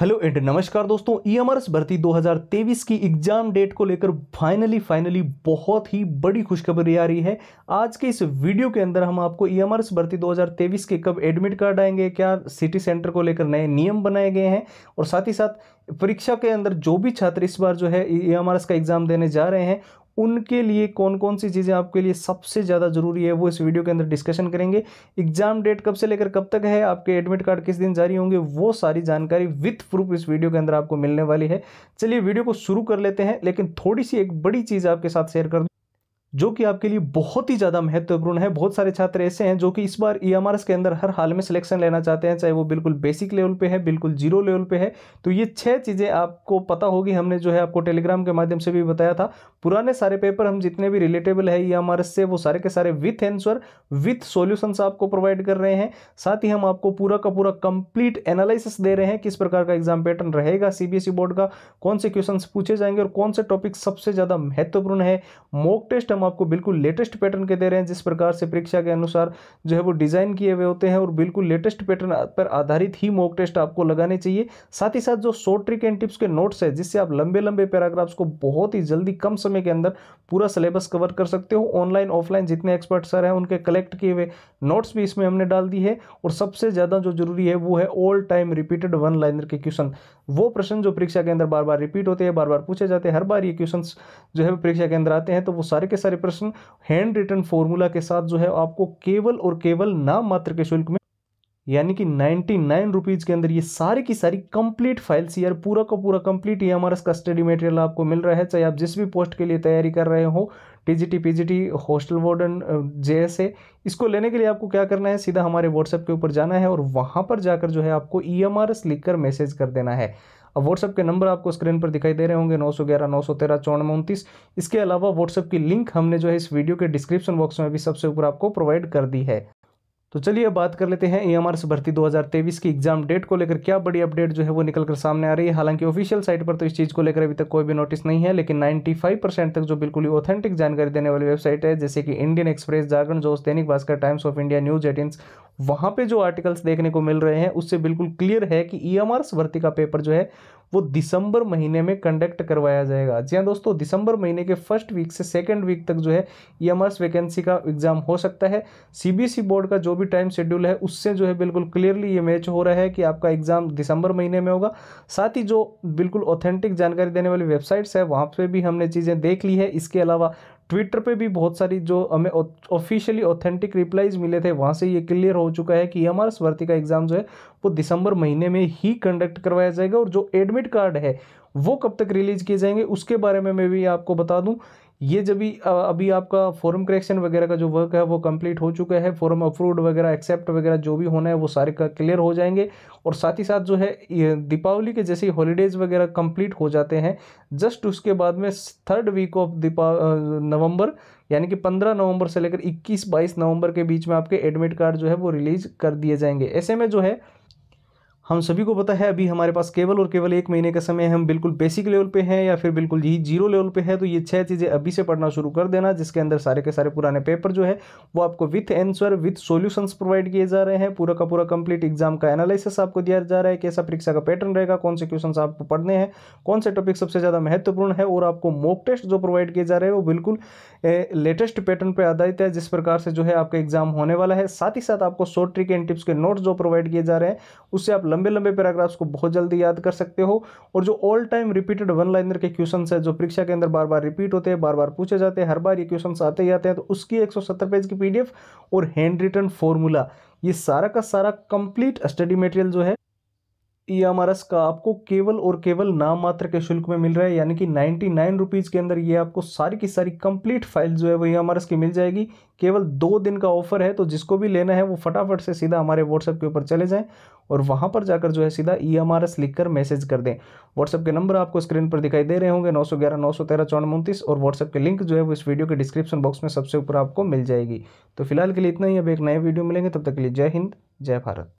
hello and नमस्कार दोस्तों ई भर्ती 2023 की एग्जाम डेट को लेकर फाइनली फाइनली बहुत ही बड़ी खुशखबरी आ रही है आज के इस वीडियो के अंदर हम आपको ई एम भर्ती 2023 के कब एडमिट कार्ड आएंगे क्या सिटी सेंटर को लेकर नए नियम बनाए गए हैं और साथ ही साथ परीक्षा के अंदर जो भी छात्र इस बार जो है ई एम का एग्ज़ाम देने जा रहे हैं उनके लिए कौन कौन सी चीज़ें आपके लिए सबसे ज़्यादा ज़रूरी है वो इस वीडियो के अंदर डिस्कशन करेंगे एग्जाम डेट कब से लेकर कब तक है आपके एडमिट कार्ड किस दिन जारी होंगे वो सारी जानकारी विथ प्रूफ इस वीडियो के अंदर आपको मिलने वाली है चलिए वीडियो को शुरू कर लेते हैं लेकिन थोड़ी सी एक बड़ी चीज़ आपके साथ शेयर कर दूँ जो कि आपके लिए बहुत ही ज़्यादा महत्वपूर्ण है बहुत सारे छात्र ऐसे हैं जो कि इस बार ई e के अंदर हर हाल में सिलेक्शन लेना चाहते हैं चाहे वो बिल्कुल बेसिक लेवल पे है बिल्कुल जीरो लेवल पे है तो ये छह चीज़ें आपको पता होगी हमने जो है आपको टेलीग्राम के माध्यम से भी बताया था पुराने सारे पेपर हम जितने भी रिलेटेबल है ई से वो सारे के सारे विथ एंसर विथ सोल्यूशन आपको प्रोवाइड कर रहे हैं साथ ही हम आपको पूरा का पूरा कंप्लीट एनालिसिस दे रहे हैं किस प्रकार का एग्जाम पैटर्न रहेगा सीबीएसई बोर्ड e का कौन से क्वेश्चन पूछे जाएंगे और कौन से टॉपिक सबसे ज़्यादा महत्वपूर्ण है मॉक टेस्ट हम आपको बिल्कुल लेटेस्ट पैटर्न के दे रहे हैं जिस प्रकार से परीक्षा के अनुसार जो है वो डिज़ाइन किए हुए होते हैं और बिल्कुल लेटेस्ट पैटर्न पर आधारित ही मॉक टेस्ट आपको लगाने चाहिए साथ ही साथ जो शॉर्ट ट्रिक एंड टिप्स के नोट्स है जिससे आप लंबे लंबे पैराग्राफ्स को बहुत ही जल्दी कम समय के अंदर पूरा सिलेबस कवर कर सकते हो ऑनलाइन ऑफलाइन जितने एक्सपर्ट सर हैं उनके कलेक्ट किए हुए नोट्स भी इसमें हमने डाल दी है और सबसे ज़्यादा जो जरूरी है वो है all time repeated one liner के क्वेश्चन वो प्रश्न जो परीक्षा के अंदर बार बार रिपीट होते हैं बार बार पूछे जाते हैं हर बार ये क्वेश्चन जो है परीक्षा के अंदर आते हैं तो वो सारे के सारे सारे प्रश्न हैंड रिटर्न फॉर्मूला के साथ जो है आपको केवल और केवल नाम मात्र के शुल्क में यानी कि नाइन्टी नाइन रुपीज़ के अंदर ये सारी की सारी कंप्लीट फाइल्स यार पूरा का पूरा कंप्लीट ये हमारा इसका स्टडी मटेरियल आपको मिल रहा है चाहे आप जिस भी पोस्ट के लिए तैयारी कर रहे हो TGT PGT hostel warden JSA इसको लेने के लिए आपको क्या करना है सीधा हमारे व्हाट्सएप के ऊपर जाना है और वहां पर जाकर जो है आपको ई एम आर एस लिख कर मैसेज कर देना है अब व्हाट्सएप के नंबर आपको स्क्रीन पर दिखाई दे रहे होंगे नौ सौ ग्यारह नौ सौ तेरह चौनवे उनतीस इसके अलावा व्हाट्सअप की लिंक हमने जो है इस वीडियो के डिस्क्रिप्शन बॉक्स में भी सबसे ऊपर आपको प्रोवाइड कर दी है तो चलिए अब बात कर लेते हैं ई एम भर्ती 2023 की एग्जाम डेट को लेकर क्या बड़ी अपडेट जो है वो निकल कर सामने आ रही है हालांकि ऑफिशियल साइट पर तो इस चीज़ को लेकर अभी तक कोई भी नोटिस नहीं है लेकिन 95 परसेंट तक जो बिल्कुल ही ऑथेंटिक जानकारी देने वाली वेबसाइट है जैसे कि Indian express Jagran Josh Dainik Bhaskar Times of India news eighteen वहाँ पे जो आर्टिकल्स देखने को मिल रहे हैं उससे बिल्कुल क्लियर है कि ई एम भर्ती का पेपर जो है वो दिसंबर महीने में कंडक्ट करवाया जाएगा जी हाँ दोस्तों दिसंबर महीने के फर्स्ट वीक से सेकेंड वीक तक जो है ई एम वैकेंसी का एग्ज़ाम हो सकता है सीबीएसई बोर्ड e का जो भी टाइम शेड्यूल है उससे जो है बिल्कुल क्लियरली ये मैच हो रहा है कि आपका एग्ज़ाम दिसंबर महीने में होगा साथ ही जो बिल्कुल ऑथेंटिक जानकारी देने वाली वेबसाइट्स है वहाँ पर भी हमने चीज़ें देख ली है इसके अलावा ट्विटर पे भी बहुत सारी जो हमें ऑफिशियली ऑथेंटिक रिप्लाईज मिले थे वहाँ से ये क्लियर हो चुका है कि हमारा भर्ती का एग्ज़ाम जो है वो दिसंबर महीने में ही कंडक्ट करवाया जाएगा और जो एडमिट कार्ड है वो कब तक रिलीज किए जाएंगे उसके बारे में मैं भी आपको बता दूं ये जब भी अभी आपका फॉर्म करेक्शन वगैरह का जो वर्क है वो कंप्लीट हो चुका है फॉर्म अप्रूव वगैरह एक्सेप्ट वगैरह जो भी होना है वो सारे का क्लियर हो जाएंगे और साथ ही साथ जो है दीपावली के जैसे हॉलीडेज़ वगैरह कंप्लीट हो जाते हैं जस्ट उसके बाद में थर्ड वीक ऑफ दीपा नवंबर यानी कि 15 नवंबर से लेकर 21-22 नवंबर के बीच में आपके एडमिट कार्ड जो है वो रिलीज़ कर दिए जाएंगे ऐसे में जो है हम सभी को पता है अभी हमारे पास केवल और केवल एक महीने का समय हम बिल्कुल बेसिक लेवल पे हैं या फिर बिल्कुल यही जीरो लेवल पे है तो ये छह चीज़ें अभी से पढ़ना शुरू कर देना जिसके अंदर सारे के सारे पुराने पेपर जो है वो आपको with answer with solutions provide किए जा रहे हैं पूरा का पूरा कंप्लीट एग्जाम का एनालिसिस आपको दिया जा रहा है कैसा परीक्षा का पैटर्न रहेगा कौन से क्वेश्चन आपको पढ़ने हैं कौन से टॉपिक सबसे ज़्यादा महत्वपूर्ण है और आपको मॉक टेस्ट जो प्रोवाइड किए जा रहे हैं वो बिल्कुल लेटेस्ट पैटर्न पर आधारित है जिस प्रकार से जो है आपका एग्जाम होने वाला है साथ ही साथ आपको शॉर्ट ट्रिक एंड टिप्स के नोट्स जो प्रोवाइड किए जा रहे हैं उससे आप लंबे लंबे पैराग्राफ्स को बहुत जल्दी याद कर सकते हो और जो all time repeated one liner के क्वेश्चन है जो परीक्षा के अंदर बार बार रिपीट होते हैं बार बार पूछे जाते हैं हर बार ये क्वेश्चन आते ही आते हैं तो उसकी एक पेज की पीडीएफ और हैंड रिटर्न फॉर्मूला ये सारा का सारा कंप्लीट स्टडी मटेरियल जो है ई एम आर एस का आपको केवल और केवल नाम मात्र के शुल्क में मिल रहा है यानी कि नाइन्टी नाइन रुपीज़ के अंदर ये आपको सारी की सारी कंप्लीट फाइल जो है वो ई एम आर एस की मिल जाएगी केवल दो दिन का ऑफर है तो जिसको भी लेना है वो फटाफट से सीधा हमारे व्हाट्सएप के ऊपर चले जाएँ और वहाँ पर जाकर जो है सीधा ई एम आर एस लिख कर मैसेज कर दें व्हाट्सएप के नंबर आपको स्क्रीन पर दिखाई दे रहे होंगे नौ सौ ग्यारह नौ सौ तेरह चौन उनतीस और व्हाट्सएप के लिंक जो है वो इस वीडियो के डिस्क्रिप्शन बॉक्स में सबसे ऊपर आपको मिल जाएगी तो फिलहाल के लिए इतना ही अब एक नए वीडियो मिलेंगे तब तक के लिए जय हिंद जय भारत